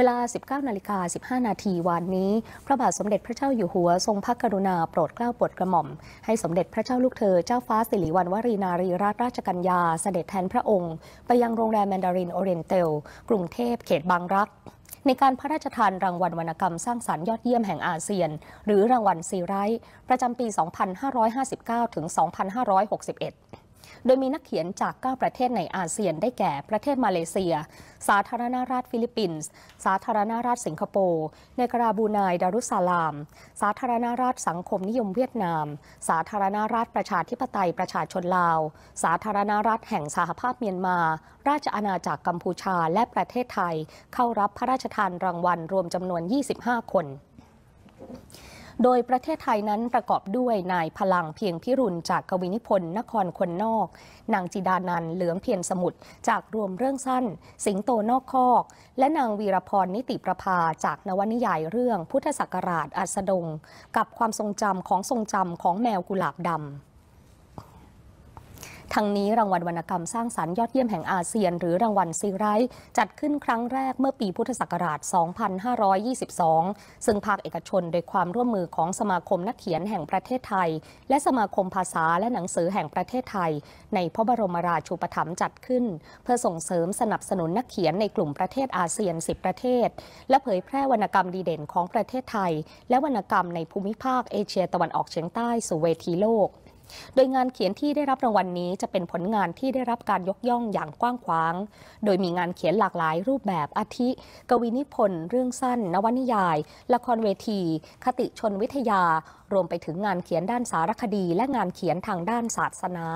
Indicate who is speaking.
Speaker 1: เวลา 19นาฬิกา15 นาทีวันนี้ พระบาทสมเด็จพระเจ้าอยู่หัวทรงพระกรุณาโปรดเกล้าโปรดกระหม่อม ให้สมเด็จพระเจ้าลูกเธอเจ้าฟ้าสิริวัณวรีนารีราชราชกัญญา เสด็จแทนพระองค์ ไปยังโรงแรมแมนดาริน โอเรนเตลกรุงเทพ เขตบางรัก ในการพระราชทานรางวัลวรรณกรรมสร้างสารรค์ยอดเยี่ยมแห่งอาเซียน หรือรางวัลซีไร์ประจำปี 2559ถึง2561โดยมีนักเขียนจาก9ประเทศในอาเซียนได้แก่ประเทศมาเลเซีย สาธารณรัฐฟิลิปปินส์ สาธารณรัฐสิงคโปร์เนกราบูนายดารุสซาลาม สาธารณรัฐสังคมนิยมเวียดนาม สาธารณรัฐประชาธิปไตยประชาชนลาว สาธารณรัฐแห่งสหภาพเมียนมา ราชอาณาจักรกัมพูชาและประเทศไทยเข้ารับพระราชทานรางวัลรวมจำนวน25คนโดยประเทศไทยนั้นประกอบด้วยนายพลังเพียงพิรุณจากกวินิพนธ์นคร คนนอก นางจิดานันเหลืองเพียรสมุทรจากรวมเรื่องสั้น สิงโตนอกคอก และนางวีรพรนิติประภาจากนวนิยายเรื่องพุทธศักราชอัสดง กับความทรงจำของทรงจำของแมวกุหลาบดำทั้งนี้รางวัลวรรณกรรมสร้างสรรค์ยอดเยี่ยมแห่งอาเซียนหรือรางวัลซีไรท์จัดขึ้นครั้งแรกเมื่อปีพุทธศักราช 2522 ซึ่งภาคเอกชนโดยความร่วมมือของสมาคมนักเขียนแห่งประเทศไทย และสมาคมภาษาและหนังสือแห่งประเทศไทย ในพระบรมราชูปถัมภ์จัดขึ้น เพื่อส่งเสริมสนับสนุนนักเขียนในกลุ่มประเทศอาเซียน 10 ประเทศและเผยแพร่วรรณกรรมดีเด่นของประเทศไทย และวรรณกรรมในภูมิภาคเอเชียตะวันออกเฉียงใต้สู่เวทีโลกโดยงานเขียนที่ได้รับรางวัลนนี้จะเป็นผลงานที่ได้รับการยกย่องอย่างกว้างขวาง โดยมีงานเขียนหลากหลายรูปแบบอาทิ กวีนิพนธ์ เรื่องสั้น นวนิยาย ละครเวที คติชนวิทยา รวมไปถึงงานเขียนด้านสารคดีและงานเขียนทางด้านศาสนา